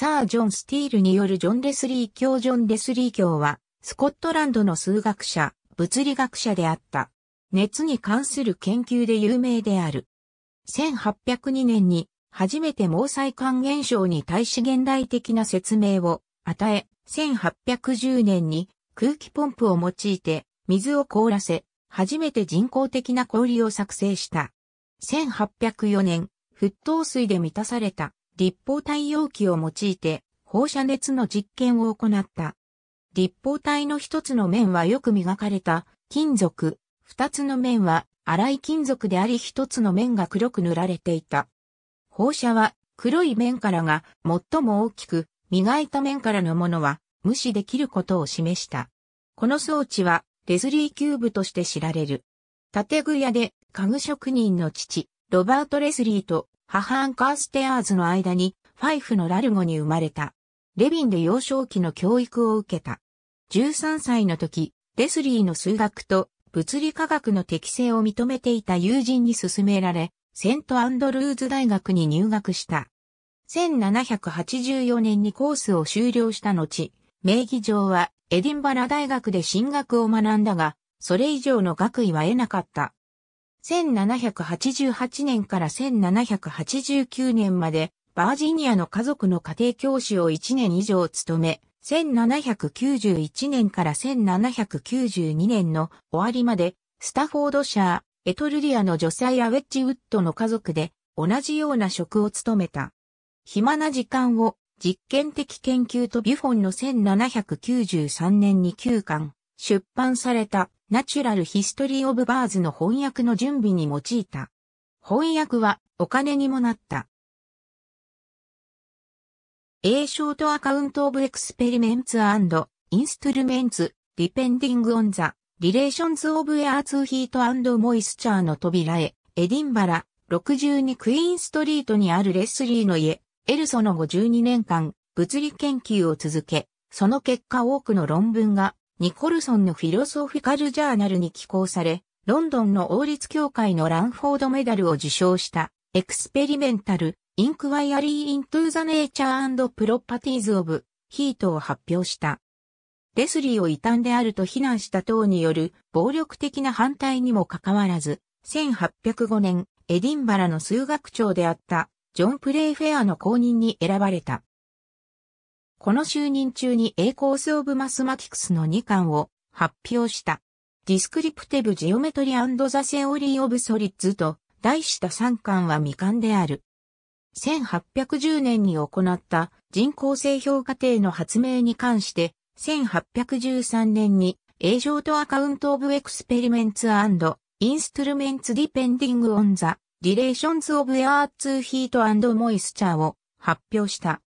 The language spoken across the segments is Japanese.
サー・ジョン・スティールによるジョン・レスリー教ジョン・レスリー教は、スコットランドの数学者、物理学者であった。熱に関する研究で有名である。1802年に、初めて毛細管現象に対し現代的な説明を与え、1810年に空気ポンプを用いて水を凍らせ、初めて人工的な氷を作成した。1804年、沸騰水で満たされた立方体容器を用いて放射熱の実験を行った。立方体の一つの面はよく磨かれた金属、二つの面は粗い金属であり一つの面が黒く塗られていた。放射は黒い面からが最も大きく磨いた面からのものは無視できることを示した。この装置はレズリーキューブとして知られる。建具屋で家具職人の父、ロバート・レスリーと母アンカーステアーズの間に、ファイフのラルゴに生まれた。レビンで幼少期の教育を受けた。13歳の時、レスリーの数学と物理科学の適性を認めていた友人に勧められ、セントアンドルーズ大学に入学した。1784年にコースを修了した後、名義上はエディンバラ大学で進学を学んだが、それ以上の学位は得なかった。1788年から1789年まで、バージニアの家族の家庭教師を1年以上務め、1791年から1792年の終わりまで、スタフォードシャー、エトルリアの女性やウェッジウッドの家族で、同じような職を務めた。暇な時間を、実験的研究とビュフォンの1793年に9巻、出版されたナチュラルヒストリーオブバーズの翻訳の準備に用いた。翻訳はお金にもなった。A short account of experiments and instruments depending on the relations of air to heat and moisture の扉へ、エディンバラ、62クイーンストリートにあるレスリーの家、エルソの後12年間、物理研究を続け、その結果多くの論文がニコルソンのフィロソフィカルジャーナルに寄稿され、ロンドンの王立協会のランフォードメダルを受賞した、エクスペリメンタル、インクワイアリー・イントゥ・ザ・ネイチャー・プロパティーズ・オブ・ヒートを発表した。レスリーを異端であると非難した党による暴力的な反対にもかかわらず、1805年、エディンバラの数学長であった、ジョン・プレイフェアの公認に選ばれた。この就任中にエイコースオブマスマティクスの2巻を発表した。ディスクリプティブジオメトリザ・セオリー・オブ・ソリッツと題した3巻は未完である。1810年に行った人工性評価定の発明に関して、1813年に、エジ A ート・アカウントオブエクスペリメンツインストゥルメンツディペンディングオンザ、リレーションズオブエアーツヒートモイスチャーを発表した。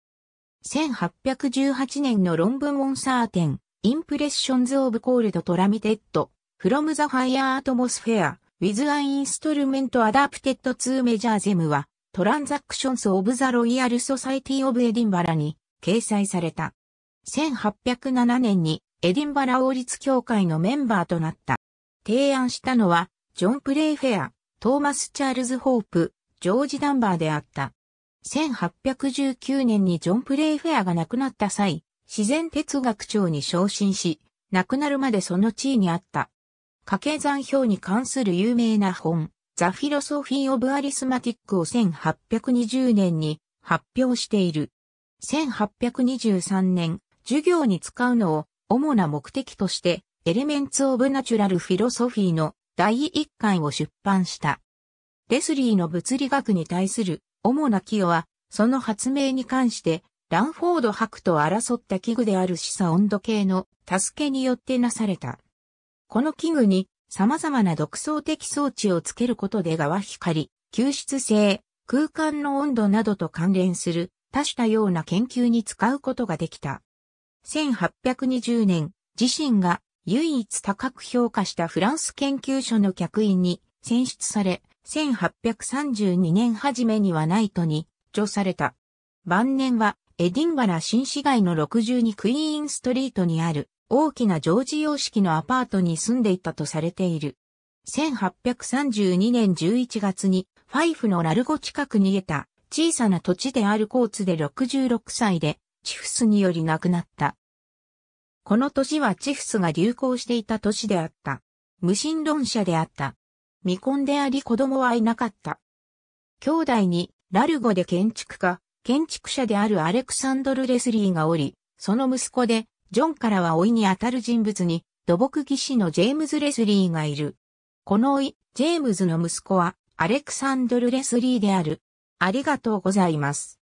1818年の論文オンサーテン、インプレッションズ・オブ・コールド・トラミテッド、フロム・ザ・ファイア・アトモスフェア、ウィズ・ア・ン・インストルメント・アダプテッド・ツー・メジャー・ゼムは、トランザクションズ・オブ・ザ・ロイヤル・ソサイティ・オブ・エディンバラに掲載された。1807年にエディンバラ王立協会のメンバーとなった。提案したのは、ジョン・プレイフェア、トーマス・チャールズ・ホープ、ジョージ・ダンバーであった。1819年にジョン・プレイフェアが亡くなった際、自然哲学長に昇進し、亡くなるまでその地位にあった。掛け算表に関する有名な本、ザ・フィロソフィー・オブ・アリスマティックを1820年に発表している。1823年、授業に使うのを主な目的として、エレメンツ・オブ・ナチュラル・フィロソフィーの第1巻を出版した。レスリーの物理学に対する主な器用は、その発明に関して、ランフォード博と争った器具である示唆温度計の助けによってなされた。この器具に様々な独創的装置をつけることで側光、吸湿性、空間の温度などと関連する多種多様な研究に使うことができた。1820年、自身が唯一高く評価したフランス研究所の客員に選出され、1832年初めにはナイトに著された。晩年はエディンバラ新市街の62クイーンストリートにある大きなジョージ様式のアパートに住んでいたとされている。1832年11月にファイフのラルゴ近くに得た小さな土地であるコーツで66歳でチフスにより亡くなった。この年はチフスが流行していた年であった。無神論者であった。未婚であり子供はいなかった。兄弟にラルゴで建築家、建築者であるアレクサンドル・レスリーがおり、その息子で、ジョンからは老いにあたる人物に、土木技師のジェームズ・レスリーがいる。この老い、ジェームズの息子は、アレクサンドル・レスリーである。ありがとうございます。